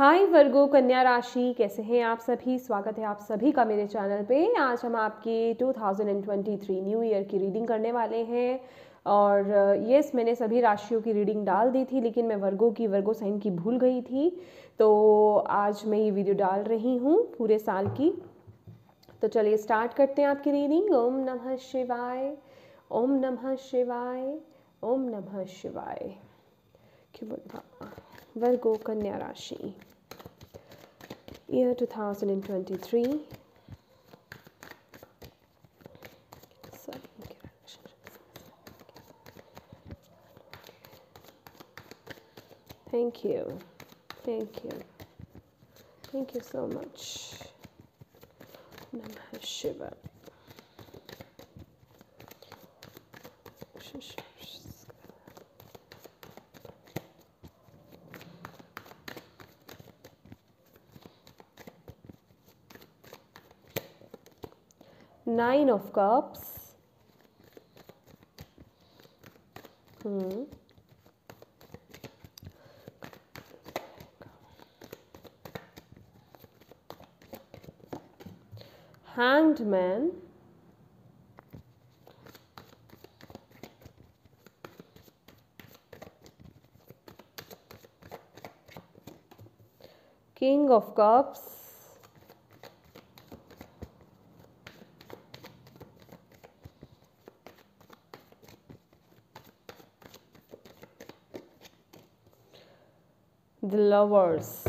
हाय वर्गो कन्या राशि कैसे हैं आप सभी स्वागत है आप सभी का मेरे चैनल पे आज हम आपकी 2023 न्यू ईयर की रीडिंग करने वाले हैं और यस मैंने सभी राशियों की रीडिंग डाल दी थी लेकिन मैं वर्गो की वर्गो साइन की भूल गई थी तो आज मैं ये वीडियो डाल रही हूँ पूरे साल की तो चलिए स्टार्ट करते हैं आपकी रीडिंग ओम नमः शिवाय ओम नमः शिवाय ओम नमः शिवाय वर्गो कन्या राशि year 2023 Thank you. Thank you. Thank you so much. Namah nine of cups hmm. hanged man king of cups flowers.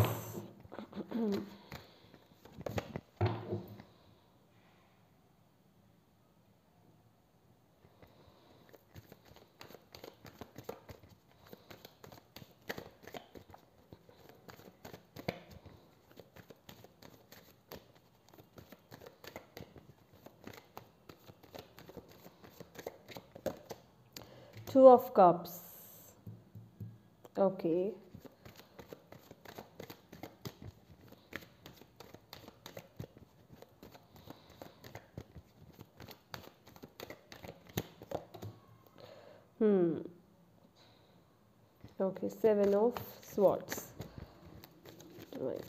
two of cups okay Hmm. Okay, seven of swords. Right.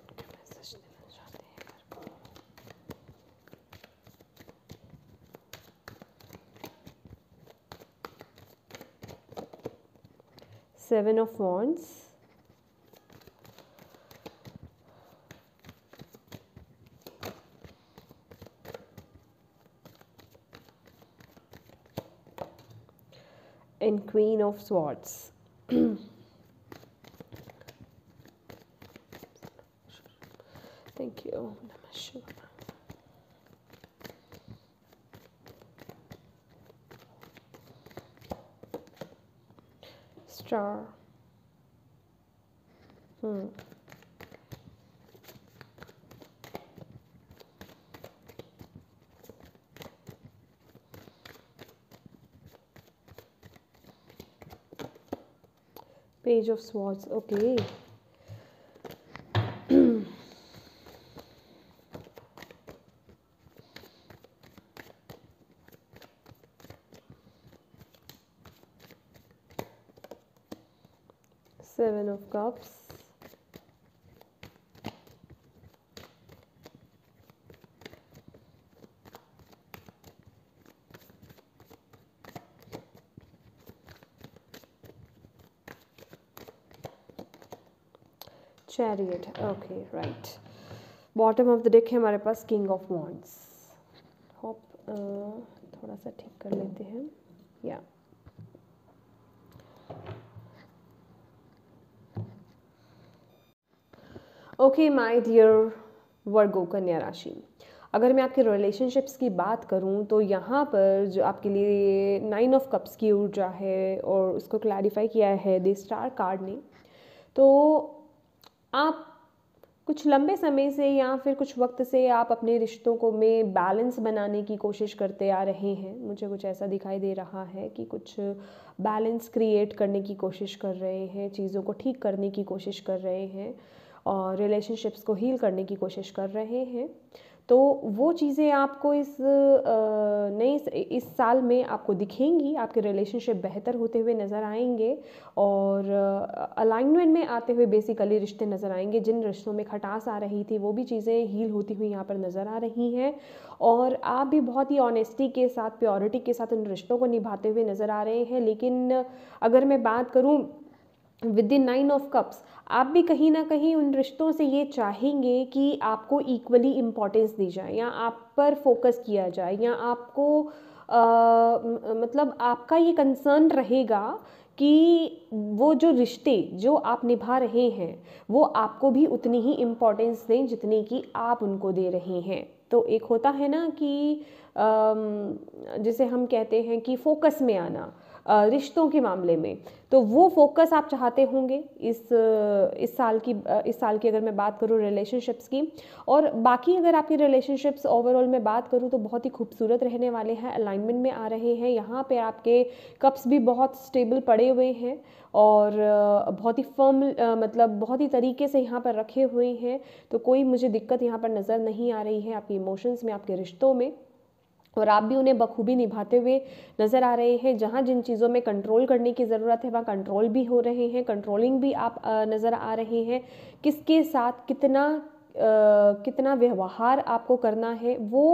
Seven of Wands, and Queen of Swords. Thank you. Star. Hmm. page of swords okay seven of cups chariot okay right bottom of the deck है हमारे पास king of wands hope थोड़ा सा ठीक कर लेते हैं या ओके माय डियर वर्गो कन्या राशि अगर मैं आपके रिलेशनशिप्स की बात करूं तो यहाँ पर जो आपके लिए नाइन ऑफ कप्स की ऊर्जा है और उसको क्लैरिफाई किया है द स्टार कार्ड ने तो आप कुछ लंबे समय से या फिर कुछ वक्त से आप अपने रिश्तों को में बैलेंस बनाने की कोशिश करते आ रहे हैं मुझे कुछ ऐसा दिखाई दे रहा है कि कुछ बैलेंस क्रिएट करने की कोशिश कर रहे हैं चीज़ों को ठीक करने की कोशिश कर रहे हैं और रिलेशनशिप्स को हील करने की कोशिश कर रहे हैं तो वो चीज़ें आपको इस नई इस साल में आपको दिखेंगी आपके रिलेशनशिप बेहतर होते हुए नज़र आएंगे और अलाइनमेंट में आते हुए बेसिकली रिश्ते नज़र आएंगे जिन रिश्तों में खटास आ रही थी वो भी चीज़ें हील होती हुई यहाँ पर नज़र आ रही हैं और आप भी बहुत ही ऑनेस्टी के साथ प्योरिटी के साथ उन रिश्तों को निभाते हुए नज़र आ रहे हैं लेकिन अगर मैं बात करूँ with in nine of cups आप भी कहीं ना कहीं उन रिश्तों से ये चाहेंगे कि आपको इक्वली इम्पॉर्टेंस दी जाए या आप पर फोकस किया जाए या आपको आ, मतलब आपका ये कंसर्न रहेगा कि वो जो रिश्ते जो आप निभा रहे हैं वो आपको भी उतनी ही इम्पोर्टेंस दें जितनी कि आप उनको दे रहे हैं तो एक होता है ना कि जिसे हम कहते हैं कि फोकस में आना रिश्तों के मामले में तो वो फोकस आप चाहते होंगे इस इस साल की इस साल की अगर मैं बात करूँ रिलेशनशिप्स की और बाकी अगर आपकी रिलेशनशिप्स ओवरऑल में बात करूँ तो बहुत ही खूबसूरत रहने वाले हैं अलाइनमेंट में आ रहे हैं यहाँ पे आपके कप्स भी बहुत स्टेबल पड़े हुए हैं और बहुत ही फर्म मतलब बहुत ही तरीके से यहाँ पर रखे हुए हैं तो कोई मुझे दिक्कत यहाँ पर नज़र नहीं आ रही है आपके इमोशंस में आपके रिश्तों में और आप भी उन्हें बखूबी निभाते हुए नज़र आ रहे हैं जहाँ जिन चीज़ों में कंट्रोल करने की ज़रूरत है वहाँ कंट्रोल भी हो रहे हैं कंट्रोलिंग भी आप नज़र आ रहे हैं किसके साथ कितना कितना व्यवहार आपको करना है वो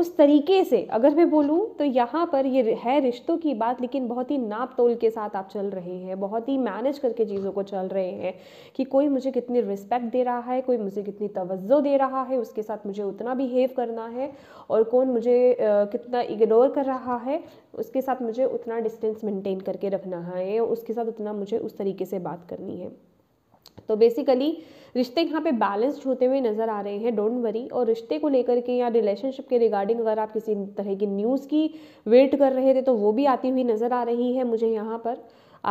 उस तरीके से अगर मैं बोलूँ तो यहाँ पर ये है रिश्तों की बात लेकिन बहुत ही नाप तोल के साथ आप चल रहे हैं बहुत ही मैनेज करके चीज़ों को चल रहे हैं कि कोई मुझे कितनी रिस्पेक्ट दे रहा है कोई मुझे कितनी तवज्जो दे रहा है उसके साथ मुझे उतना बिहेव करना है और कौन मुझे कितना इग्नोर कर रहा है उसके साथ मुझे उतना डिस्टेंस मेंटेन करके रखना है उसके साथ उतना मुझे उस तरीके से बात करनी है तो बेसिकली रिश्ते यहाँ पे बैलेंस्ड होते हुए नज़र आ रहे हैं डोंट वरी और रिश्ते को लेकर के या रिलेशनशिप के रिगार्डिंग अगर आप किसी तरह की न्यूज़ की वेट कर रहे थे तो वो भी आती हुई नज़र आ रही है मुझे यहाँ पर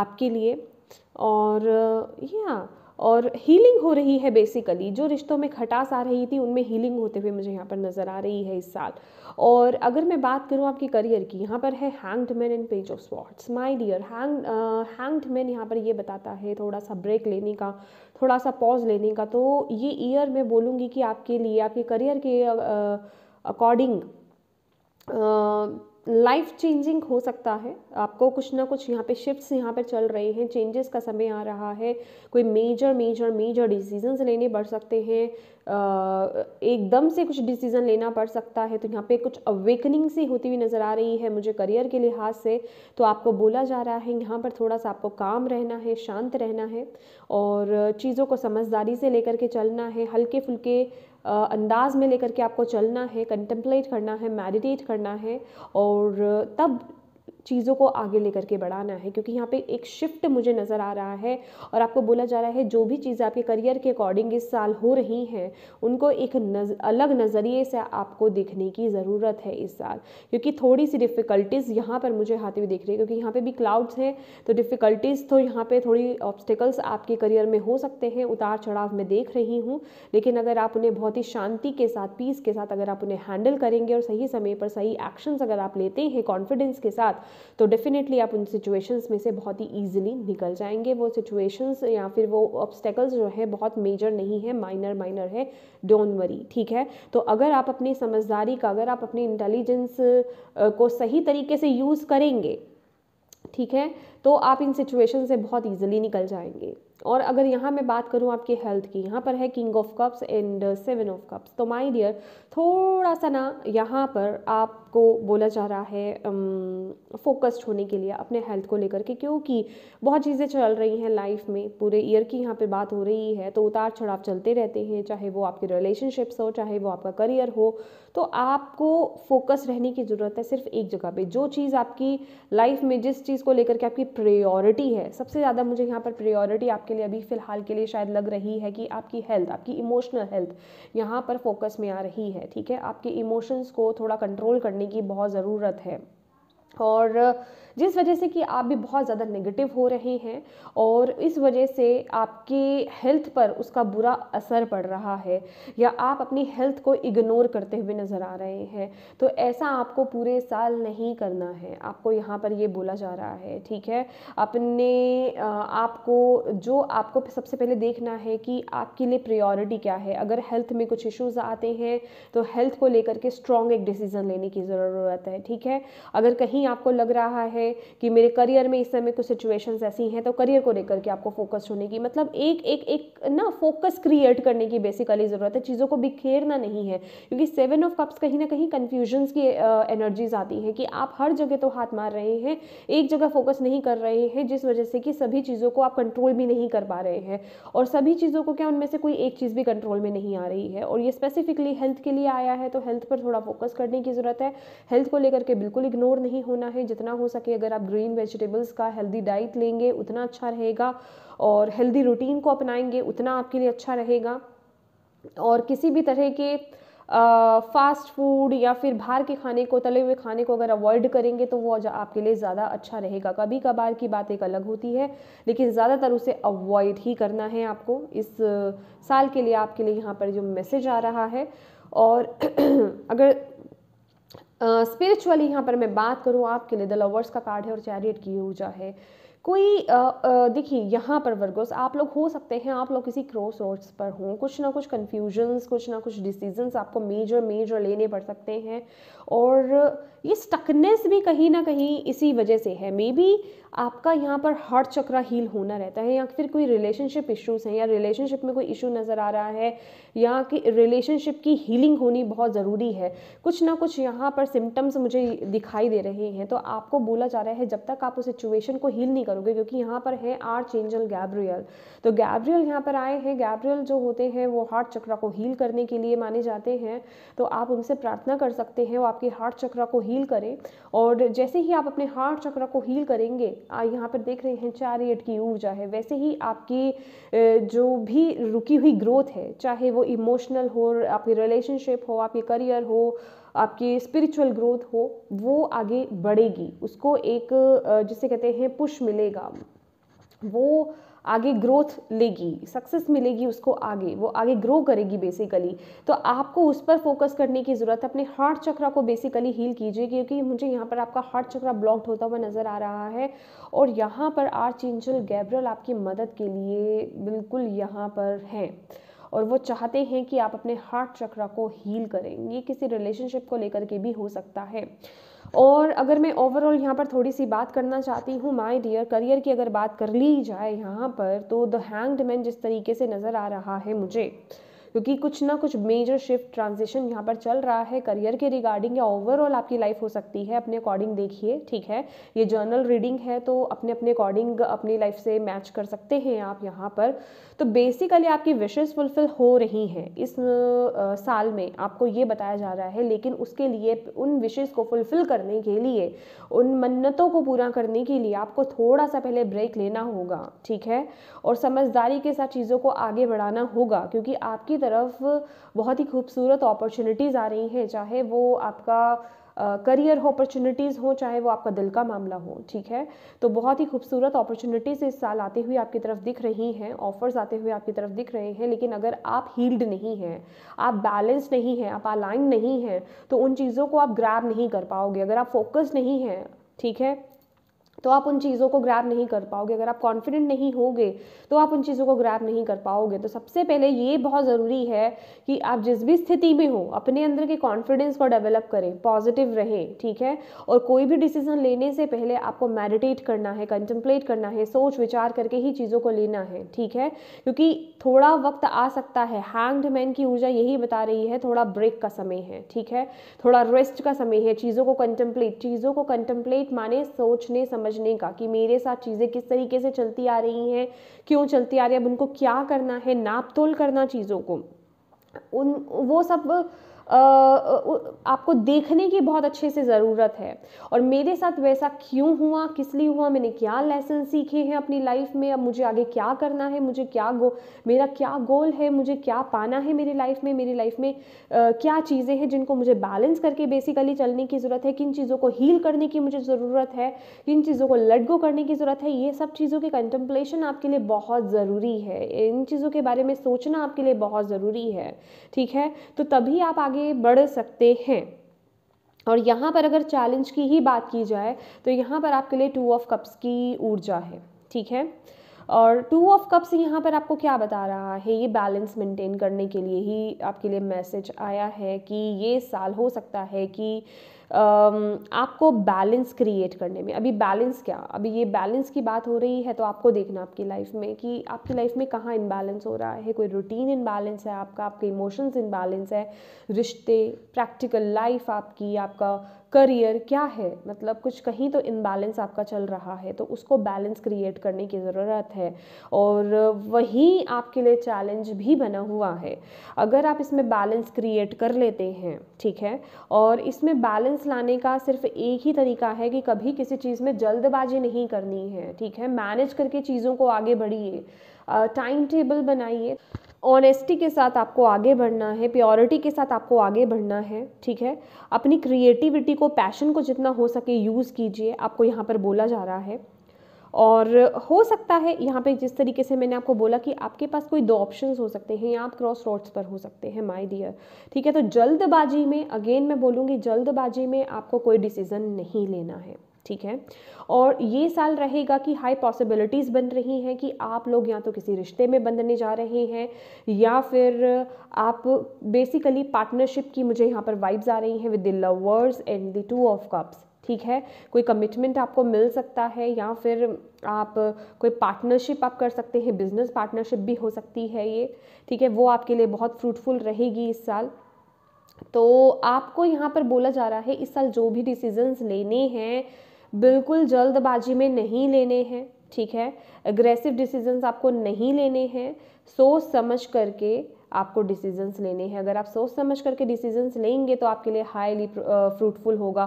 आपके लिए और या और हीलिंग हो रही है बेसिकली जो रिश्तों में खटास आ रही थी उनमें हीलिंग होते हुए मुझे यहाँ पर नज़र आ रही है इस साल और अगर मैं बात करूँ आपके करियर की यहाँ पर है hanged man in page of swords my dear hang hanged man यहाँ पर ये बताता है थोड़ा सा ब्रेक लेने का थोड़ा सा पॉज लेने का तो ये ईयर मैं बोलूँगी कि आपके लिए आपके करियर के अकॉर्डिंग uh, लाइफ चेंजिंग हो सकता है आपको कुछ ना कुछ यहाँ पे शिफ्ट्स यहाँ पे चल रहे हैं चेंजेस का समय आ रहा है कोई मेजर मेजर मेजर डिसीजंस लेने पड़ सकते हैं एकदम से कुछ डिसीज़न लेना पड़ सकता है तो यहाँ पे कुछ अवेकनिंग सी होती हुई नज़र आ रही है मुझे करियर के लिहाज से तो आपको बोला जा रहा है यहाँ पर थोड़ा सा आपको काम रहना है शांत रहना है और चीज़ों को समझदारी से लेकर के चलना है हल्के फुल्के अंदाज़ में लेकर के आपको चलना है कंटेम्पलेट करना है मेडिटेट करना है और तब चीज़ों को आगे लेकर के बढ़ाना है क्योंकि यहाँ पे एक शिफ्ट मुझे नज़र आ रहा है और आपको बोला जा रहा है जो भी चीज़ें आपके करियर के अकॉर्डिंग इस साल हो रही हैं उनको एक नज, अलग नज़रिए से आपको देखने की ज़रूरत है इस साल क्योंकि थोड़ी सी डिफ़िकल्टीज़ यहाँ पर मुझे हाथी हुई दिख रही है क्योंकि यहाँ पर भी क्लाउड्स हैं तो डिफ़िकल्टीज़ तो यहाँ पर थोड़ी ऑब्स्टिकल्स आपके करियर में हो सकते हैं उतार चढ़ाव में देख रही हूँ लेकिन अगर आप उन्हें बहुत ही शांति के साथ पीस के साथ अगर आप उन्हें हैंडल करेंगे और सही समय पर सही एक्शंस अगर आप लेते हैं कॉन्फिडेंस के साथ तो डेफिनेटली आप उन सिचुएशंस में से बहुत ही ईजिली निकल जाएंगे वो सिचुएशंस या फिर वो ऑब्स्टेकल्स जो है बहुत मेजर नहीं है माइनर माइनर है डोंट वरी ठीक है तो अगर आप अपनी समझदारी का अगर आप अपनी इंटेलिजेंस को सही तरीके से यूज़ करेंगे ठीक है तो आप इन सिचुएशन से बहुत ईजिली निकल जाएंगे और अगर यहाँ मैं बात करूँ आपकी हेल्थ की यहाँ पर है king of cups and seven of cups तो माय डियर थोड़ा सा ना यहाँ पर आपको बोला जा रहा है फोकस्ड होने के लिए अपने हेल्थ को लेकर के क्योंकि बहुत चीज़ें चल रही हैं लाइफ में पूरे ईयर की यहाँ पे बात हो रही है तो उतार चढ़ाव चलते रहते हैं चाहे वो आपके रिलेशनशिप्स हो चाहे वो आपका करियर हो तो आपको फोकस रहने की ज़रूरत है सिर्फ एक जगह पर जो चीज़ आपकी लाइफ में जिस चीज़ को लेकर के आपकी प्रियोरिटी है सबसे ज़्यादा मुझे यहाँ पर प्रियोरिटी आप आपके लिए अभी फ़िलहाल के लिए शायद लग रही है कि आपकी हेल्थ आपकी इमोशनल हेल्थ यहाँ पर फोकस में आ रही है ठीक है आपके इमोशंस को थोड़ा कंट्रोल करने की बहुत ज़रूरत है और जिस वजह से कि आप भी बहुत ज़्यादा नेगेटिव हो रहे हैं और इस वजह से आपकी हेल्थ पर उसका बुरा असर पड़ रहा है या आप अपनी हेल्थ को इग्नोर करते हुए नज़र आ रहे हैं तो ऐसा आपको पूरे साल नहीं करना है आपको यहाँ पर ये बोला जा रहा है ठीक है अपने आपको जो आपको सबसे पहले देखना है कि आपके लिए प्रायोरिटी क्या है अगर हेल्थ में कुछ इश्यूज आते हैं तो हेल्थ को लेकर के स्ट्रॉन्ग एक डिसीज़न लेने की ज़रूरत है ठीक है अगर कहीं आपको लग रहा है है कि मेरे करियर में इस समय कुछ सिचुएशंस ऐसी हैं तो करियर को लेकर के आपको फोकस होने की मतलब एक एक एक ना फोकस क्रिएट करने की बेसिकली ज़रूरत है चीज़ों को बिखेरना नहीं है क्योंकि सेवन ऑफ कप्स कहीं ना कहीं कन्फ्यूजन्स की एनर्जीज आती है कि आप हर जगह तो हाथ मार रहे हैं एक जगह फोकस नहीं कर रहे हैं जिस वजह से कि सभी चीज़ों को आप कंट्रोल भी नहीं कर पा रहे हैं और सभी चीज़ों को क्या उनमें से कोई एक चीज़ भी कंट्रोल में नहीं आ रही है और ये स्पेसिफिकली हेल्थ के लिए आया है तो हेल्थ पर थोड़ा फोकस करने की ज़रूरत है हेल्थ को लेकर के बिल्कुल इग्नोर नहीं होना है जितना हो सके अगर आप ग्रीन वेजिटेबल्स का हेल्दी डाइट लेंगे उतना अच्छा रहेगा और हेल्दी रूटीन को अपनाएंगे उतना आपके लिए अच्छा रहेगा और किसी भी तरह के फास्ट फूड या फिर बाहर के खाने को तले हुए खाने को अगर अवॉइड करेंगे तो वो आपके लिए ज़्यादा अच्छा रहेगा कभी कभार की बात एक अलग होती है लेकिन ज़्यादातर उसे अवॉइड ही करना है आपको इस साल के लिए आपके लिए यहाँ पर जो मैसेज आ रहा है और अगर स्पिरिचुअली uh, यहाँ पर मैं बात करूँ आपके लिए द लवर्स का कार्ड है और चैरियट की ऊर्जा है कोई देखिए यहाँ पर वर्गोस आप लोग हो सकते हैं आप लोग किसी क्रॉस रोड्स पर हों कुछ ना कुछ कन्फ्यूजन्स कुछ ना कुछ डिसीजंस आपको मेजर मेजर लेने पड़ सकते हैं और ये स्टकनेस भी कहीं ना कहीं इसी वजह से है मे बी आपका यहाँ पर हार्ट चक्रा हील होना रहता है या फिर कोई रिलेशनशिप इश्यूज़ हैं या रिलेशनशिप में कोई इशू नज़र आ रहा है या कि रिलेशनशिप की हीलिंग होनी बहुत ज़रूरी है कुछ ना कुछ यहाँ पर सिम्टम्स मुझे दिखाई दे रहे हैं तो आपको बोला जा रहा है जब तक आप उस सिचुएशन को हील नहीं करोगे क्योंकि यहाँ पर है आर्च एंजल गैब्रियल तो गैब्रियल यहाँ पर आए हैं गैब्रियल जो होते हैं वो हार्ट चक्रा को हील करने के लिए माने जाते हैं तो आप उनसे प्रार्थना कर सकते हैं वो आपके हार्ट चक्रा को हील हील करें और जैसे ही आप अपने हार्ट चक्र को हील करेंगे यहाँ पर देख रहे हैं चैरियट की ऊर्जा है वैसे ही आपकी जो भी रुकी हुई ग्रोथ है चाहे वो इमोशनल हो आपकी रिलेशनशिप हो आपके करियर हो आपकी स्पिरिचुअल ग्रोथ हो वो आगे बढ़ेगी उसको एक जिसे कहते हैं पुश मिलेगा वो आगे ग्रोथ लेगी सक्सेस मिलेगी उसको आगे वो आगे ग्रो करेगी बेसिकली तो आपको उस पर फोकस करने की ज़रूरत है अपने हार्ट चक्रा को बेसिकली हील कीजिए क्योंकि मुझे यहाँ पर आपका हार्ट चक्रा ब्लॉक्ड होता हुआ नज़र आ रहा है और यहाँ पर आर्च एंजल गैब्रल आपकी मदद के लिए बिल्कुल यहाँ पर हैं और वो चाहते हैं कि आप अपने हार्ट चक्रा को हील करें ये किसी रिलेशनशिप को लेकर के भी हो सकता है और अगर मैं ओवरऑल यहाँ पर थोड़ी सी बात करना चाहती हूँ माय डियर करियर की अगर बात कर ली जाए यहाँ पर तो द हैंग्ड मैन जिस तरीके से नज़र आ रहा है मुझे क्योंकि कुछ ना कुछ मेजर शिफ्ट ट्रांजिशन यहाँ पर चल रहा है करियर के रिगार्डिंग या ओवरऑल आपकी लाइफ हो सकती है अपने अकॉर्डिंग देखिए ठीक है ये जर्नल रीडिंग है तो अपने अपने अकॉर्डिंग अपनी लाइफ से मैच कर सकते हैं आप यहाँ पर तो बेसिकली आपकी विशेष फुलफ़िल हो रही हैं इस साल में आपको ये बताया जा रहा है लेकिन उसके लिए उन विशेज़ को फुलफ़िल करने के लिए उन मन्नतों को पूरा करने के लिए आपको थोड़ा सा पहले ब्रेक लेना होगा ठीक है और समझदारी के साथ चीज़ों को आगे बढ़ाना होगा क्योंकि आपकी तरफ बहुत ही खूबसूरत अपॉर्चुनिटीज़ आ रही हैं चाहे वो आपका करियर हो अपॉर्चुनिटीज़ हों चाहे वो आपका दिल का मामला हो ठीक है तो बहुत ही खूबसूरत अपॉर्चुनिटीज़ इस साल आते हुए आपकी तरफ दिख रही हैं ऑफर्स आते हुए आपकी तरफ दिख रहे हैं लेकिन अगर आप हील्ड नहीं हैं आप बैलेंस नहीं हैं आप अलाइन नहीं हैं तो उन चीज़ों को आप ग्रैब नहीं कर पाओगे अगर आप फोकस नहीं हैं ठीक है तो आप उन चीज़ों को ग्रैप नहीं कर पाओगे अगर आप कॉन्फिडेंट नहीं होगे तो आप उन चीज़ों को ग्रैप नहीं कर पाओगे तो सबसे पहले ये बहुत ज़रूरी है कि आप जिस भी स्थिति में हो अपने अंदर के कॉन्फिडेंस को डेवलप करें पॉजिटिव रहें ठीक है और कोई भी डिसीजन लेने से पहले आपको मेडिटेट करना है कंटम्पलेट करना है सोच विचार करके ही चीज़ों को लेना है ठीक है क्योंकि थोड़ा वक्त आ सकता है हैंग्ड मैन की ऊर्जा यही बता रही है थोड़ा ब्रेक का समय है ठीक है थोड़ा रेस्ट का समय है चीज़ों को कंटम्पलेट चीज़ों को कंटम्पलेट माने सोचने समझ समझने का कि मेरे साथ चीज़ें किस तरीके से चलती आ रही हैं क्यों चलती आ रही है अब उनको क्या करना है नाप तोल करना चीज़ों को उन वो सब आपको देखने की बहुत अच्छे से ज़रूरत है और मेरे साथ वैसा क्यों हुआ किस लिए हुआ मैंने क्या लेसन सीखे हैं अपनी लाइफ में अब मुझे आगे क्या करना है मुझे क्या गो मेरा क्या गोल है मुझे क्या पाना है मेरी लाइफ में मेरी लाइफ में आ, क्या चीज़ें हैं जिनको मुझे बैलेंस करके बेसिकली चलने की ज़रूरत है किन चीज़ों को हील करने की मुझे ज़रूरत है किन चीज़ों को लेट गो करने की ज़रूरत है ये सब चीज़ों की कंटम्पलेशन आपके लिए बहुत ज़रूरी है इन चीज़ों के बारे में सोचना आपके लिए बहुत ज़रूरी है ठीक है तो तभी आप आगे आगे बढ़ सकते हैं और यहाँ पर अगर चैलेंज की ही बात की जाए तो यहाँ पर आपके लिए टू ऑफ कप्स की ऊर्जा है ठीक है और टू ऑफ कप्स यहाँ पर आपको क्या बता रहा है ये बैलेंस मेंटेन करने के लिए ही आपके लिए मैसेज आया है कि ये साल हो सकता है कि आपको बैलेंस क्रिएट करने में अभी बैलेंस क्या अभी ये बैलेंस की बात हो रही है तो आपको देखना आपकी लाइफ में कि आपकी लाइफ में कहाँ इम्बैलेंस हो रहा है कोई रूटीन इनबैलेंस है आपका आपके इमोशंस इम्बैलेंस है रिश्ते प्रैक्टिकल लाइफ आपकी आपका करियर क्या है मतलब कुछ कहीं तो इम्बैलेंस आपका चल रहा है तो उसको बैलेंस क्रिएट करने की ज़रूरत है और वही आपके लिए चैलेंज भी बना हुआ है अगर आप इसमें बैलेंस क्रिएट कर लेते हैं ठीक है और इसमें बैलेंस लाने का सिर्फ एक ही तरीका है कि कभी किसी चीज़ में जल्दबाजी नहीं करनी है ठीक है मैनेज करके चीज़ों को आगे बढ़िए टाइम टेबल बनाइए ऑनेस्टी के साथ आपको आगे बढ़ना है प्योरिटी के साथ आपको आगे बढ़ना है ठीक है अपनी क्रिएटिविटी को पैशन को जितना हो सके यूज़ कीजिए आपको यहाँ पर बोला जा रहा है और हो सकता है यहाँ पे जिस तरीके से मैंने आपको बोला कि आपके पास कोई दो ऑप्शंस हो सकते हैं या आप क्रॉस रोड्स पर हो सकते हैं माय डियर ठीक है तो जल्दबाजी में अगेन मैं बोलूँगी जल्दबाजी में आपको कोई डिसीज़न नहीं लेना है ठीक है और ये साल रहेगा कि हाई पॉसिबिलिटीज़ बन रही हैं कि आप लोग या तो किसी रिश्ते में बंधने जा रहे हैं या फिर आप बेसिकली पार्टनरशिप की मुझे यहाँ पर वाइब्स आ रही हैं with the lovers and the two of cups ठीक है कोई कमिटमेंट आपको मिल सकता है या फिर आप कोई पार्टनरशिप आप कर सकते हैं बिजनेस पार्टनरशिप भी हो सकती है ये ठीक है वो आपके लिए बहुत फ्रूटफुल रहेगी इस साल तो आपको यहाँ पर बोला जा रहा है इस साल जो भी डिसीजंस लेने हैं बिल्कुल जल्दबाजी में नहीं लेने हैं ठीक है अग्रेसिव डिसीजंस आपको नहीं लेने हैं सोच समझ करके आपको डिसीजंस लेने हैं अगर आप सोच समझ करके डिसीजंस लेंगे तो आपके लिए हाईली फ्रूटफुल होगा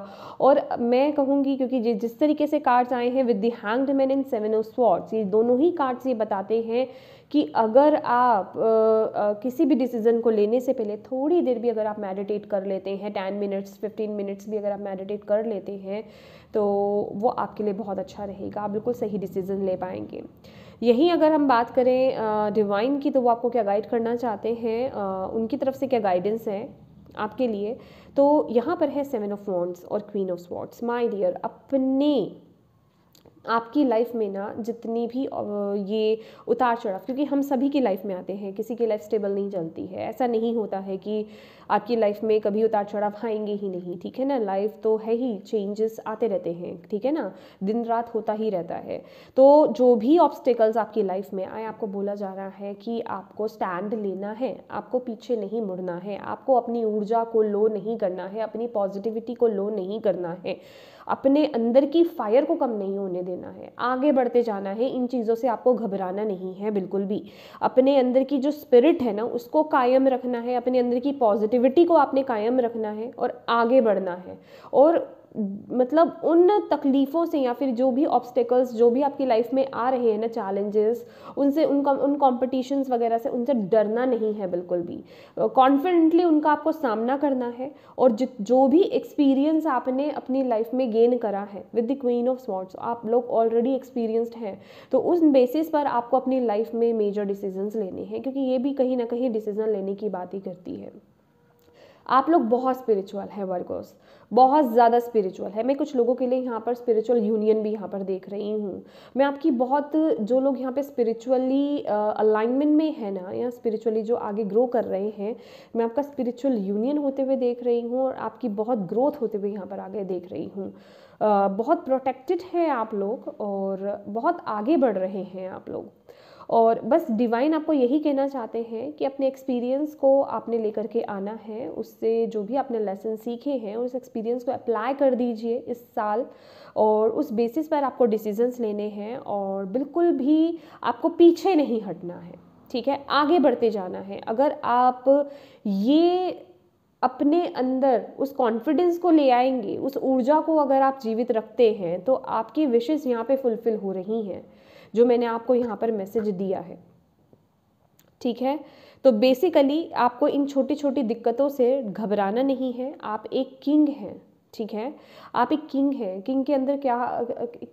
और मैं कहूँगी क्योंकि जि, जिस तरीके से कार्ड्स आए हैं with the hanged man in seven of swords ये दोनों ही कार्ड्स ये बताते हैं कि अगर आप आ, आ, किसी भी डिसीजन को लेने से पहले थोड़ी देर भी अगर आप मेडिटेट कर लेते हैं टेन मिनट्स फिफ्टीन मिनट्स भी अगर आप मेडिटेट कर लेते हैं तो वो आपके लिए बहुत अच्छा रहेगा आप बिल्कुल सही डिसीज़न ले पाएंगे यहीं अगर हम बात करें डिवाइन की तो वो आपको क्या गाइड करना चाहते हैं उनकी तरफ से क्या गाइडेंस है आपके लिए तो यहाँ पर है सेवन ऑफ वॉन्ट्स और queen of swords my dear अपने आपकी लाइफ में ना जितनी भी ये उतार चढ़ाव क्योंकि हम सभी की लाइफ में आते हैं किसी की लाइफ स्टेबल नहीं चलती है ऐसा नहीं होता है कि आपकी लाइफ में कभी उतार चढ़ाव आएंगे ही नहीं ठीक है ना लाइफ तो है ही चेंजेस आते रहते हैं ठीक है ना दिन रात होता ही रहता है तो जो भी ऑब्स्टिकल्स आपकी लाइफ में आए आपको बोला जा रहा है कि आपको स्टैंड लेना है आपको पीछे नहीं मुड़ना है आपको अपनी ऊर्जा को लो नहीं करना है अपनी पॉजिटिविटी को लो नहीं करना है अपने अंदर की फायर को कम नहीं होने देना है आगे बढ़ते जाना है इन चीज़ों से आपको घबराना नहीं है बिल्कुल भी अपने अंदर की जो स्पिरिट है ना उसको कायम रखना है अपने अंदर की पॉजिटिविटी को आपने कायम रखना है और आगे बढ़ना है और मतलब उन तकलीफ़ों से या फिर जो भी ऑब्स्टेकल्स जो भी आपकी लाइफ में आ रहे हैं ना चैलेंजेस उनसे उन उन कॉम्पिटिशन्स वगैरह से उनसे डरना नहीं है बिल्कुल भी कॉन्फिडेंटली उनका आपको सामना करना है और जो भी एक्सपीरियंस आपने अपनी लाइफ में गेन करा है with the queen of swords आप लोग ऑलरेडी एक्सपीरियंस्ड हैं तो उस बेसिस पर आपको अपनी लाइफ में मेजर डिसीजन लेने हैं क्योंकि ये भी कहीं ना कहीं डिसीजन लेने की बात ही करती है आप लोग बहुत स्पिरिचुअल है वर्गोस बहुत ज़्यादा स्पिरिचुअल है मैं कुछ लोगों के लिए यहाँ पर स्पिरिचुअल यूनियन भी यहाँ पर देख रही हूँ मैं आपकी बहुत जो लोग यहाँ पे स्पिरिचुअली अलाइनमेंट में है ना या स्पिरिचुअली जो आगे ग्रो कर रहे हैं मैं आपका स्पिरिचुअल यूनियन होते हुए देख रही हूँ और आपकी बहुत ग्रोथ होते हुए यहाँ पर आगे देख रही हूँ बहुत प्रोटेक्टेड है आप लोग और बहुत आगे बढ़ रहे हैं आप लोग और बस डिवाइन आपको यही कहना चाहते हैं कि अपने एक्सपीरियंस को आपने लेकर के आना है उससे जो भी आपने लेसन सीखे हैं उस एक्सपीरियंस को अप्लाई कर दीजिए इस साल और उस बेसिस पर आपको डिसीजंस लेने हैं और बिल्कुल भी आपको पीछे नहीं हटना है ठीक है आगे बढ़ते जाना है अगर आप ये अपने अंदर उस कॉन्फिडेंस को ले आएंगे उस ऊर्जा को अगर आप जीवित रखते हैं तो आपकी विशेष यहाँ पे फुलफ़िल हो रही हैं जो मैंने आपको यहाँ पर मैसेज दिया है ठीक है तो बेसिकली आपको इन छोटी छोटी दिक्कतों से घबराना नहीं है आप एक किंग हैं ठीक है आप एक किंग हैं किंग के अंदर क्या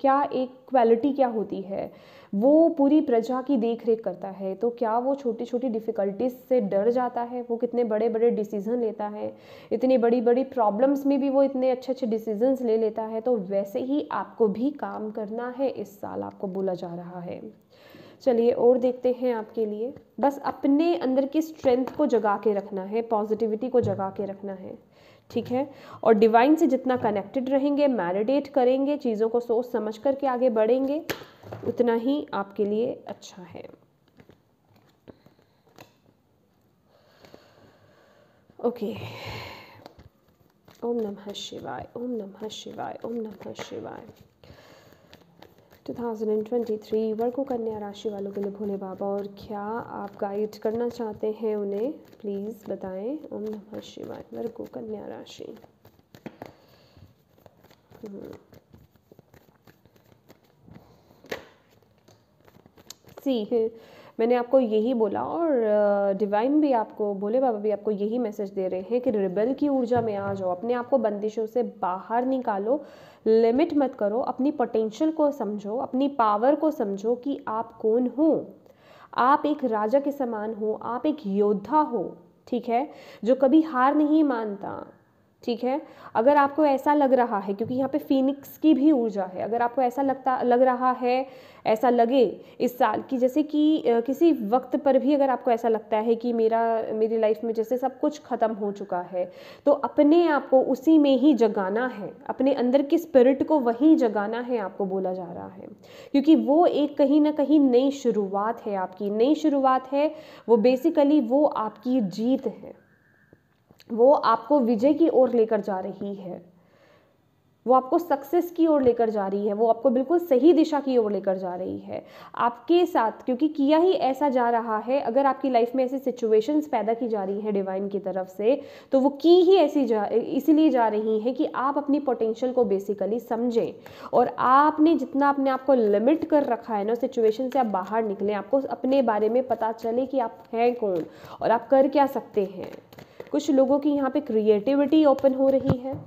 क्या एक क्वालिटी क्या होती है वो पूरी प्रजा की देख रेख करता है तो क्या वो छोटी छोटी डिफ़िकल्टीज से डर जाता है वो कितने बड़े बड़े डिसीज़न लेता है इतनी बड़ी बड़ी प्रॉब्लम्स में भी वो इतने अच्छे अच्छे डिसीजंस ले लेता है तो वैसे ही आपको भी काम करना है इस साल आपको बोला जा रहा है चलिए और देखते हैं आपके लिए बस अपने अंदर की स्ट्रेंथ को जगा के रखना है पॉजिटिविटी को जगा के रखना है ठीक है और डिवाइन से जितना कनेक्टेड रहेंगे मैरिडेट करेंगे चीज़ों को सोच समझ करके आगे बढ़ेंगे उतना ही आपके लिए अच्छा है ओके ओम नमः शिवाय ओम नमः शिवाय ओम नमः शिवाय 2023 वर्गो कन्या राशि वालों के लिए भोले बाबा और क्या आप गाइड करना चाहते हैं उन्हें प्लीज़ बताएं ओम नमः शिवाय वर्गो कन्या राशि हम्म। सी मैंने आपको यही बोला और डिवाइन भी आपको भोले बाबा भी आपको यही मैसेज दे रहे हैं कि रिबेल की ऊर्जा में आ जाओ अपने आप को बंदिशों से बाहर निकालो लिमिट मत करो अपनी पोटेंशियल को समझो अपनी पावर को समझो कि आप कौन हो आप एक राजा के समान हो आप एक योद्धा हो ठीक है जो कभी हार नहीं मानता ठीक है अगर आपको ऐसा लग रहा है क्योंकि यहाँ पे फिनिक्स की भी ऊर्जा है अगर आपको ऐसा लगता लग रहा है ऐसा लगे इस साल कि जैसे कि किसी वक्त पर भी अगर आपको ऐसा लगता है कि मेरा मेरी लाइफ में जैसे सब कुछ ख़त्म हो चुका है तो अपने आप को उसी में ही जगाना है अपने अंदर की स्पिरिट को वहीं जगाना है आपको बोला जा रहा है क्योंकि वो एक कहीं ना कहीं नई शुरुआत है आपकी नई शुरुआत है वो बेसिकली वो आपकी जीत है वो आपको विजय की ओर लेकर जा रही है वो आपको सक्सेस की ओर लेकर जा रही है वो आपको बिल्कुल सही दिशा की ओर लेकर जा रही है आपके साथ क्योंकि किया ही ऐसा जा रहा है अगर आपकी लाइफ में ऐसी सिचुएशंस पैदा की जा रही है डिवाइन की तरफ से तो वो की ही ऐसी जा इसीलिए जा रही है कि आप अपनी पोटेंशियल को बेसिकली समझें और आपने जितना अपने आप को लिमिट कर रखा है ना सिचुएशन से आप बाहर निकलें आपको अपने बारे में पता चले कि आप हैं कौन और आप कर क्या सकते हैं कुछ लोगों की यहाँ पे क्रिएटिविटी ओपन हो रही है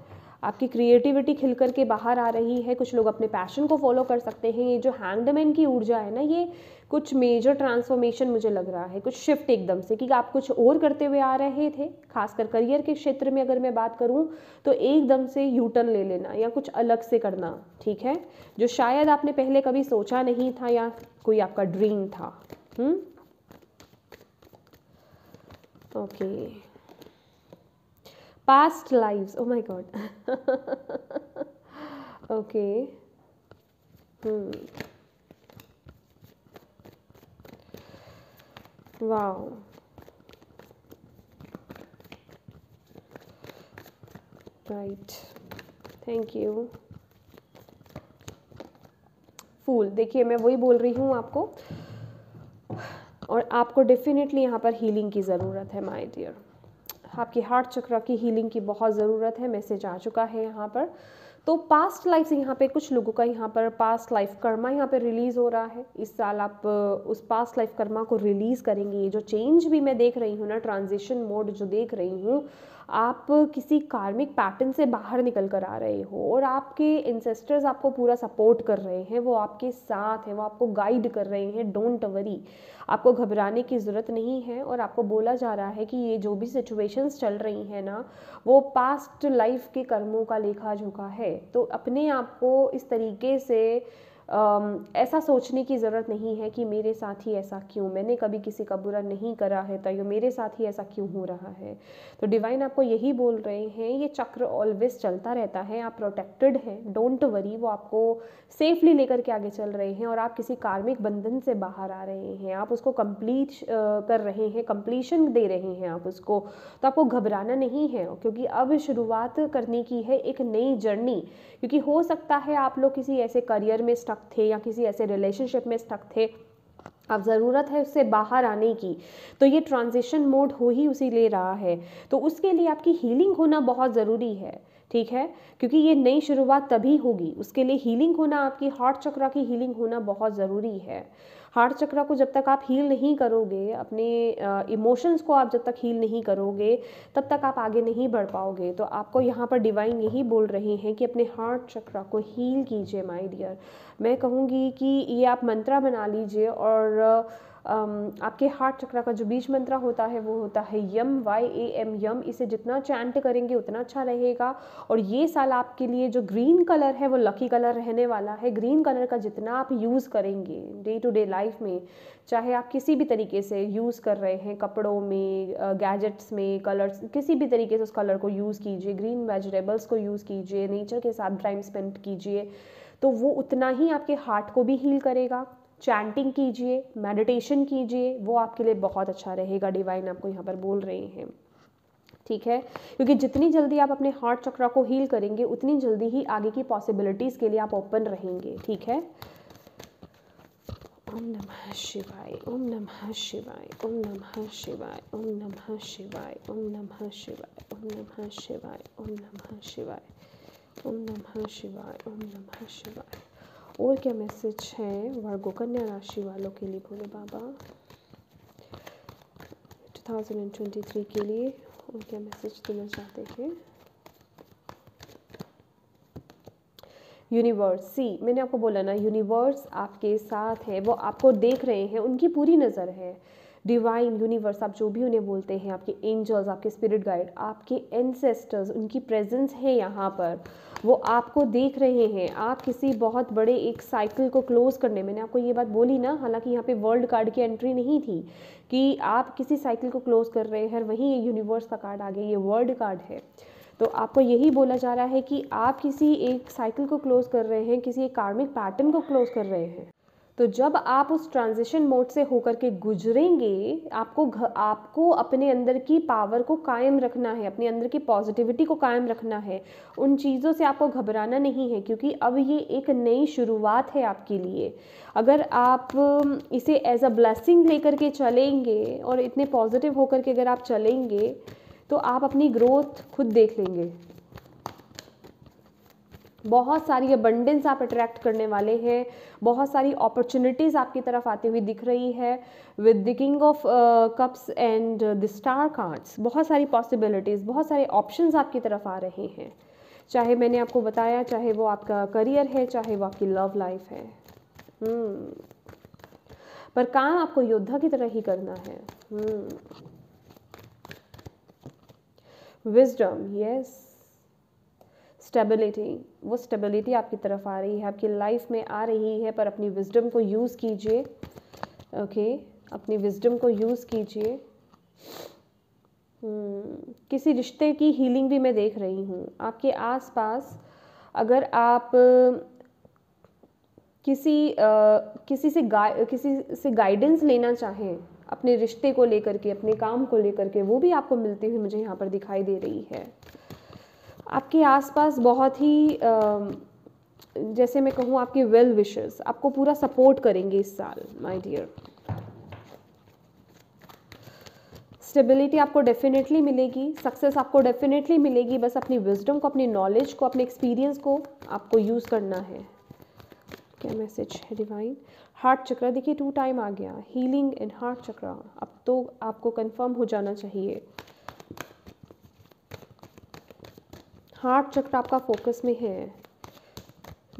आपकी क्रिएटिविटी खिल करके के बाहर आ रही है कुछ लोग अपने पैशन को फॉलो कर सकते हैं ये जो हैंडमैन की ऊर्जा है ना ये कुछ मेजर ट्रांसफॉर्मेशन मुझे लग रहा है कुछ शिफ्ट एकदम से कि आप कुछ और करते हुए आ रहे थे खासकर करियर के क्षेत्र में अगर मैं बात करूं तो एकदम से यूटर्न ले लेना या कुछ अलग से करना ठीक है जो शायद आपने पहले कभी सोचा नहीं था या कोई आपका ड्रीम था okay hmm? okay. past lives oh my god okay hmm wow right thank you फूल देखिए मैं वही बोल रही हूँ आपको और आपको डेफिनेटली यहाँ पर हीलिंग की ज़रूरत है माय डियर आपके हार्ट चक्र की हीलिंग की बहुत ज़रूरत है मैसेज आ चुका है यहाँ पर तो पास्ट लाइफ से यहाँ पे कुछ लोगों का यहाँ पर पास्ट लाइफ कर्मा यहाँ पे रिलीज़ हो रहा है इस साल आप उस पास्ट लाइफ कर्मा को रिलीज़ करेंगे ये जो चेंज भी मैं देख रही हूँ ना ट्रांजिशन मोड जो देख रही हूँ आप किसी कार्मिक पैटर्न से बाहर निकल कर आ रहे हो और आपके इंसेस्टर्स आपको पूरा सपोर्ट कर रहे हैं वो आपके साथ हैं वो आपको गाइड कर रहे हैं डोंट वरी आपको घबराने की ज़रूरत नहीं है और आपको बोला जा रहा है कि ये जो भी सिचुएशंस चल रही हैं ना वो पास्ट लाइफ के कर्मों का लेखा झोंका है तो अपने आप को इस तरीके से ऐसा सोचने की ज़रूरत नहीं है कि मेरे साथ ही ऐसा क्यों मैंने कभी किसी का बुरा नहीं करा है तो मेरे साथ ही ऐसा क्यों हो रहा है तो डिवाइन आपको यही बोल रहे हैं ये चक्र ऑलवेज चलता रहता है आप प्रोटेक्टेड हैं डोंट वरी वो आपको सेफली लेकर के आगे चल रहे हैं और आप किसी कार्मिक बंधन से बाहर आ रहे हैं आप उसको कंप्लीट कर रहे हैं कंप्लीशन दे रहे हैं आप उसको तो आपको घबराना नहीं है क्योंकि अब शुरुआत करने की है एक नई जर्नी क्योंकि हो सकता है आप लोग किसी ऐसे करियर में स्टक स्टक थे या किसी ऐसे रिलेशनशिप में स्टक थे अब ज़रूरत है उससे बाहर आने की तो ये ट्रांजिशन मोड हो ही उसी ले रहा है तो उसके लिए आपकी हीलिंग होना बहुत ज़रूरी है ठीक है क्योंकि ये नई शुरुआत तभी होगी उसके लिए हीलिंग होना आपकी हार्ट चक्रा की हीलिंग होना बहुत ज़रूरी है हार्ट चक्रा को जब तक आप हील नहीं करोगे अपने इमोशंस को आप जब तक हील नहीं करोगे तब तक आप आगे नहीं बढ़ पाओगे तो आपको यहाँ पर डिवाइन यही बोल रहे हैं कि अपने हार्ट चक्रा को हील कीजिए माय डियर मैं कहूँगी कि ये आप मंत्रा बना लीजिए और आपके हार्ट चक्र का जो बीज मंत्रा होता है वो होता है यम वाई ए एम यम इसे जितना चैंट करेंगे उतना अच्छा रहेगा और ये साल आपके लिए जो ग्रीन कलर है वो लकी कलर रहने वाला है ग्रीन कलर का जितना आप यूज़ करेंगे डे टू डे लाइफ में चाहे आप किसी भी तरीके से यूज़ कर रहे हैं कपड़ों में गैजेट्स में कलर्स किसी भी तरीके से उस कलर को यूज़ कीजिए ग्रीन वेजिटेबल्स को यूज़ कीजिए नेचर के साथ टाइम स्पेंड कीजिए तो वो उतना ही आपके हार्ट को भी हील करेगा चैंटिंग कीजिए मेडिटेशन कीजिए वो आपके लिए बहुत अच्छा रहेगा डिवाइन आपको यहाँ पर बोल रहे हैं ठीक है क्योंकि जितनी जल्दी आप अपने हार्ट चक्रा को हील करेंगे उतनी जल्दी ही आगे की पॉसिबिलिटीज़ के लिए आप ओपन रहेंगे ठीक है ओम नमः शिवाय ओम नमः शिवाय ओम नमः शिवाय ओम नमः शिवाय ओम नमः शिवाय ओम नमः शिवाय ओम नमः शिवाय ओम नमः शिवाय ओम नमः शिवाय और क्या मैसेज है वर्गो कन्या राशि वालों के लिए भोले बाबा 2023 के लिए और क्या मैसेज देना चाहते हैं यूनिवर्स सी मैंने आपको बोला ना यूनिवर्स आपके साथ है वो आपको देख रहे हैं उनकी पूरी नज़र है डिवाइन यूनिवर्स आप जो भी उन्हें बोलते हैं आपके एंजल्स आपके स्पिरिट गाइड आपके एनसेस्टर्स उनकी प्रेजेंस है यहाँ पर वो आपको देख रहे हैं आप किसी बहुत बड़े एक साइकिल को क्लोज़ करने मैंने आपको ये बात बोली ना हालांकि यहाँ पे वर्ल्ड कार्ड की एंट्री नहीं थी कि आप किसी साइकिल को क्लोज़ कर रहे हैं वहीं ये यूनिवर्स का कार्ड आ गया ये वर्ल्ड कार्ड है तो आपको यही बोला जा रहा है कि आप किसी एक साइकिल को क्लोज़ कर रहे हैं किसी एक कार्मिक पैटर्न को क्लोज़ कर रहे हैं तो जब आप उस ट्रांजिशन मोड से होकर के गुजरेंगे आपको घ, आपको अपने अंदर की पावर को कायम रखना है अपने अंदर की पॉजिटिविटी को कायम रखना है उन चीज़ों से आपको घबराना नहीं है क्योंकि अब ये एक नई शुरुआत है आपके लिए अगर आप इसे एज अ ब्लेसिंग लेकर के चलेंगे और इतने पॉजिटिव होकर के अगर आप चलेंगे तो आप अपनी ग्रोथ खुद देख लेंगे बहुत सारी अबंडेंस आप अट्रैक्ट करने वाले हैं बहुत सारी अपॉर्चुनिटीज़ आपकी तरफ आती हुई दिख रही है with the king of cups and the star cards बहुत सारी पॉसिबिलिटीज़ बहुत सारे ऑप्शंस आपकी तरफ आ रहे हैं चाहे मैंने आपको बताया चाहे वो आपका करियर है चाहे वो आपकी लव लाइफ है hmm. पर काम आपको योद्धा की तरह ही करना है wisdom hmm. Yes yes. Stability वो स्टेबिलिटी आपकी तरफ आ रही है आपकी लाइफ में आ रही है पर अपनी विजडम को यूज़ कीजिए ओके okay? अपनी विजडम को यूज़ कीजिए हम्म, किसी रिश्ते की हीलिंग भी मैं देख रही हूँ आपके आसपास अगर आप किसी आ, किसी से गाइ किसी से गाइडेंस लेना चाहें अपने रिश्ते को लेकर के अपने काम को लेकर के वो भी आपको मिलती हुई मुझे यहाँ पर दिखाई दे रही है आपके आसपास बहुत ही जैसे मैं कहूँ आपके वेल विशेस आपको पूरा सपोर्ट करेंगे इस साल माय डियर स्टेबिलिटी आपको डेफिनेटली मिलेगी सक्सेस आपको डेफिनेटली मिलेगी बस अपनी विजडम को अपनी नॉलेज को अपने एक्सपीरियंस को आपको यूज़ करना है क्या मैसेज है डिवाइन हार्ट चक्र देखिए टू टाइम आ गया हीलिंग इन हार्ट चक्र अब तो आपको कंफर्म हो जाना चाहिए हार्ट चक्र आपका फोकस में है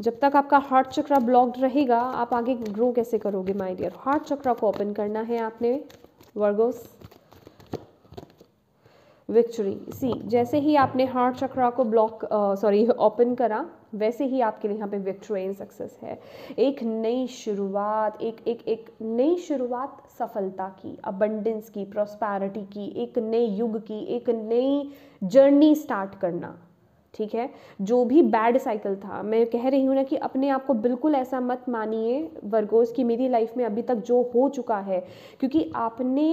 जब तक आपका हार्ट चक्र ब्लॉक्ड रहेगा आप आगे ग्रो कैसे करोगे माय डियर हार्ट चक्र को ओपन करना है आपने वर्गोस विक्ट्री सी जैसे ही आपने हार्ट चक्रा को ब्लॉक सॉरी ओपन करा वैसे ही आपके लिए यहाँ पे विक्ट्री एंड सक्सेस है एक नई शुरुआत एक एक एक नई शुरुआत सफलता की अबंडेंस की प्रोस्पैरिटी की एक नए युग की एक नई जर्नी स्टार्ट करना ठीक है जो भी बैड साइकिल था मैं कह रही हूँ ना कि अपने आप को बिल्कुल ऐसा मत मानिए वर्गोस कि मेरी लाइफ में अभी तक जो हो चुका है क्योंकि आपने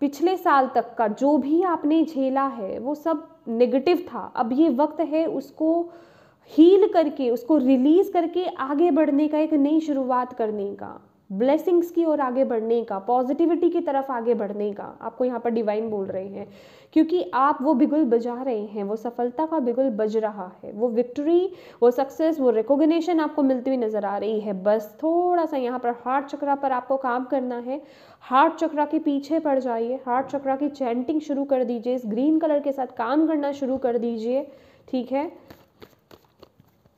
पिछले साल तक का जो भी आपने झेला है वो सब नेगेटिव था अब ये वक्त है उसको हील करके उसको रिलीज़ करके आगे बढ़ने का एक नई शुरुआत करने का ब्लेसिंग्स की ओर आगे बढ़ने का पॉजिटिविटी की तरफ आगे बढ़ने का आपको यहाँ पर डिवाइन बोल रहे हैं क्योंकि आप वो बिगुल बजा रहे हैं वो सफलता का बिगुल बज रहा है वो विक्ट्री वो सक्सेस वो रिकोगनेशन आपको मिलती हुई नज़र आ रही है बस थोड़ा सा यहाँ पर हार्ट चक्रा पर आपको काम करना है हार्ट चक्रा के पीछे पड़ जाइए हार्ट चक्रा की चैंटिंग शुरू कर दीजिए इस ग्रीन कलर के साथ काम करना शुरू कर दीजिए ठीक है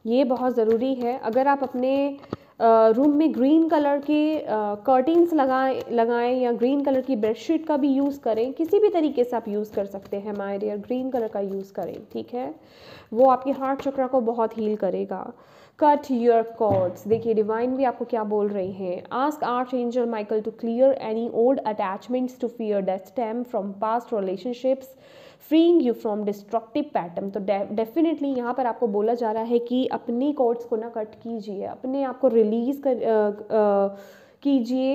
ये बहुत ज़रूरी है अगर आप अपने रूम में ग्रीन कलर के कर्टिन्स लगाएं लगाएं या ग्रीन कलर की बेडशीट का भी यूज़ करें किसी भी तरीके से आप यूज़ कर सकते हैं माय डियर ग्रीन कलर का यूज़ करें ठीक है वो आपके हार्ट चक्र को बहुत हील करेगा कट योर कॉर्ड्स देखिए डिवाइन भी आपको क्या बोल रहे हैं ask archangel Michael to clear any old attachments to fear that stem from past relationships freeing you from destructive pattern तो डेफिनेटली यहाँ पर आपको बोला जा रहा है कि अपने कॉर्ड्स को ना कट कीजिए अपने आप को रिलीज़ कर कीजिए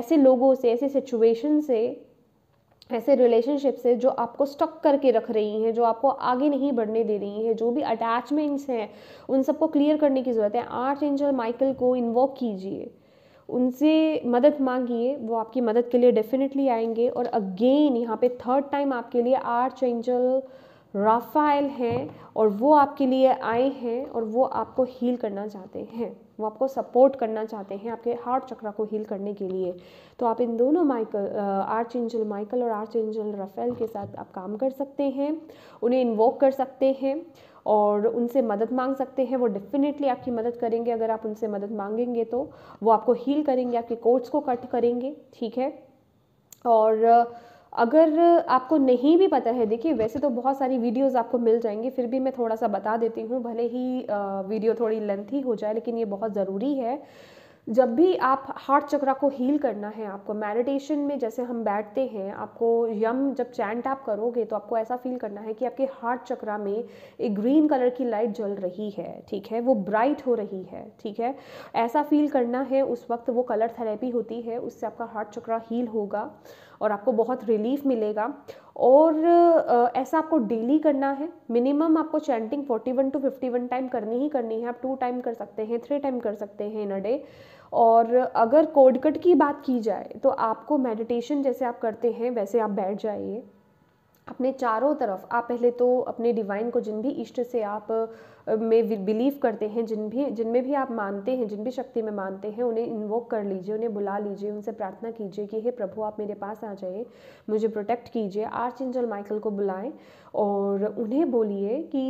ऐसे लोगों से ऐसे सिचुएशन से ऐसे रिलेशनशिप्स हैं जो आपको स्टक करके रख रही हैं जो आपको आगे नहीं बढ़ने दे रही हैं जो भी अटैचमेंट्स हैं उन सबको क्लियर करने की ज़रूरत है आर्ट एंजल माइकल को इन्वॉल्व कीजिए उनसे मदद मांगिए वो आपकी मदद के लिए डेफिनेटली आएंगे और अगेन यहाँ पे थर्ड टाइम आपके लिए आर्ट एंजल राफ़ाइल हैं और वो आपके लिए आए हैं और वो आपको हील करना चाहते हैं वो आपको सपोर्ट करना चाहते हैं आपके हार्ट चक्रा को हील करने के लिए तो आप इन दोनों माइकल आर्च एंजल माइकल और आर्च एंजल राफेल के साथ आप काम कर सकते हैं उन्हें इन्वोक कर सकते हैं और उनसे मदद मांग सकते हैं वो डेफ़िनेटली आपकी मदद करेंगे अगर आप उनसे मदद मांगेंगे तो वो आपको हील करेंगे आपके कोर्ट्स को कट करेंगे ठीक है और uh, अगर आपको नहीं भी पता है देखिए वैसे तो बहुत सारी वीडियोस आपको मिल जाएंगी फिर भी मैं थोड़ा सा बता देती हूँ भले ही वीडियो थोड़ी लेंथी हो जाए लेकिन ये बहुत ज़रूरी है जब भी आप हार्ट चक्रा को हील करना है आपको मेडिटेशन में जैसे हम बैठते हैं आपको यम जब चैंट आप करोगे तो आपको ऐसा फील करना है कि आपके हार्ट चक्रा में एक ग्रीन कलर की लाइट जल रही है ठीक है वो ब्राइट हो रही है ठीक है ऐसा फील करना है उस वक्त वो कलर थेरेपी होती है उससे आपका हार्ट चक्रा हील होगा और आपको बहुत रिलीफ मिलेगा और ऐसा आपको डेली करना है मिनिमम आपको चैंटिंग 41 टू 51 टाइम करनी ही करनी है आप टू टाइम कर सकते हैं थ्री टाइम कर सकते हैं इन अ डे और अगर कोडकट की बात की जाए तो आपको मेडिटेशन जैसे आप करते हैं वैसे आप बैठ जाइए अपने चारों तरफ आप पहले तो अपने डिवाइन को जिन भी इष्ट से आप में बिलीव करते हैं जिन भी जिनमें भी आप मानते हैं जिन भी शक्ति में मानते हैं उन्हें इन्वोक कर लीजिए उन्हें बुला लीजिए उनसे प्रार्थना कीजिए कि हे प्रभु आप मेरे पास आ जाइए मुझे प्रोटेक्ट कीजिए आर्च एंजल माइकल को बुलाएं और उन्हें बोलिए कि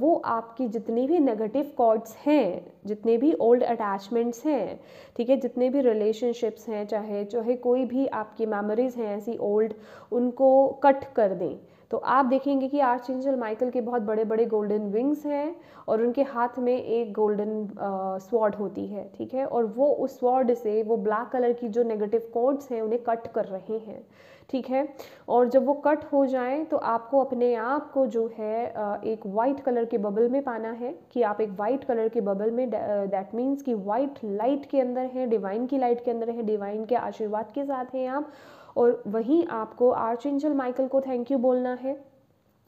वो आपकी जितनी भी नेगेटिव कॉड्स हैं जितने भी ओल्ड अटैचमेंट्स हैं ठीक है जितने भी रिलेशनशिप्स हैं चाहे चाहे कोई भी आपकी मेमोरीज़ हैं ऐसी ओल्ड उनको कट कर दें तो आप देखेंगे कि आर्च एंजल माइकल के बहुत बड़े बड़े गोल्डन विंग्स हैं और उनके हाथ में एक गोल्डन स्वॉर्ड होती है ठीक है और वो उस स्वॉर्ड से वो ब्लैक कलर की जो नेगेटिव कोड्स हैं उन्हें कट कर रहे हैं ठीक है और जब वो कट हो जाए तो आपको अपने आप को जो है एक वाइट कलर के बबल में पाना है कि आप एक वाइट कलर के बबल में दैट मीन्स कि वाइट लाइट के अंदर हैं डिवाइन की लाइट के अंदर हैं डिवाइन के आशीर्वाद के साथ हैं आप और वहीं आपको आर्च एंजल माइकल को थैंक यू बोलना है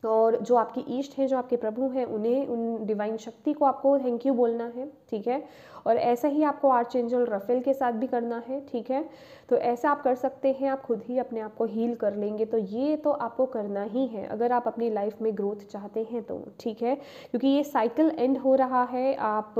तो और जो आपकी ईष्ट है जो आपके प्रभु हैं उन्हें उन डिवाइन शक्ति को आपको थैंक यू बोलना है ठीक है और ऐसा ही आपको आर्च एंजल रफेल के साथ भी करना है ठीक है तो ऐसा आप कर सकते हैं आप खुद ही अपने आप को हील कर लेंगे तो ये तो आपको करना ही है अगर आप अपनी लाइफ में ग्रोथ चाहते हैं तो ठीक है क्योंकि ये साइकिल एंड हो रहा है आप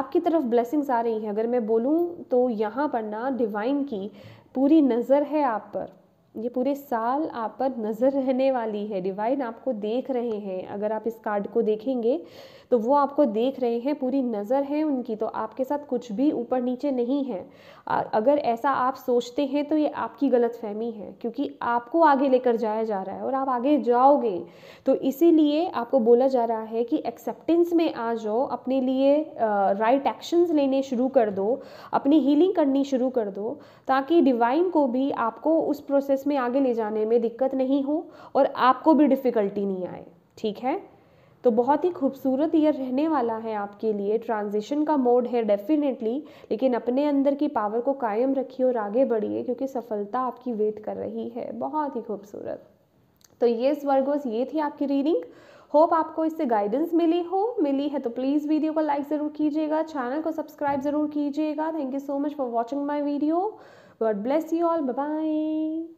आपकी तरफ ब्लेसिंग्स आ रही हैं अगर मैं बोलूँ तो यहाँ पर ना डिवाइन की पूरी नज़र है आप पर ये पूरे साल आप पर नज़र रहने वाली है डिवाइन आपको देख रहे हैं अगर आप इस कार्ड को देखेंगे तो वो आपको देख रहे हैं पूरी नज़र है उनकी तो आपके साथ कुछ भी ऊपर नीचे नहीं है अगर ऐसा आप सोचते हैं तो ये आपकी गलत फहमी है क्योंकि आपको आगे लेकर जाया जा रहा है और आप आगे जाओगे तो इसीलिए आपको बोला जा रहा है कि एक्सेप्टेंस में आ जाओ अपने लिए राइट एक्शंस लेने शुरू कर दो अपनी हीलिंग करनी शुरू कर दो ताकि डिवाइन को भी आपको उस प्रोसेस इसमें आगे ले जाने में दिक्कत नहीं हो और आपको भी डिफ़िकल्टी नहीं आए ठीक है तो बहुत ही खूबसूरत ईयर रहने वाला है आपके लिए ट्रांजिशन का मोड है डेफिनेटली लेकिन अपने अंदर की पावर को कायम रखिए और आगे बढ़िए क्योंकि सफलता आपकी वेट कर रही है बहुत ही खूबसूरत तो ये वर्गोस ये थी आपकी रीडिंग होप आपको इससे गाइडेंस मिली हो मिली है तो प्लीज़ वीडियो को लाइक ज़रूर कीजिएगा चैनल को सब्सक्राइब ज़रूर कीजिएगा thank you so much for watching my video God bless you all bye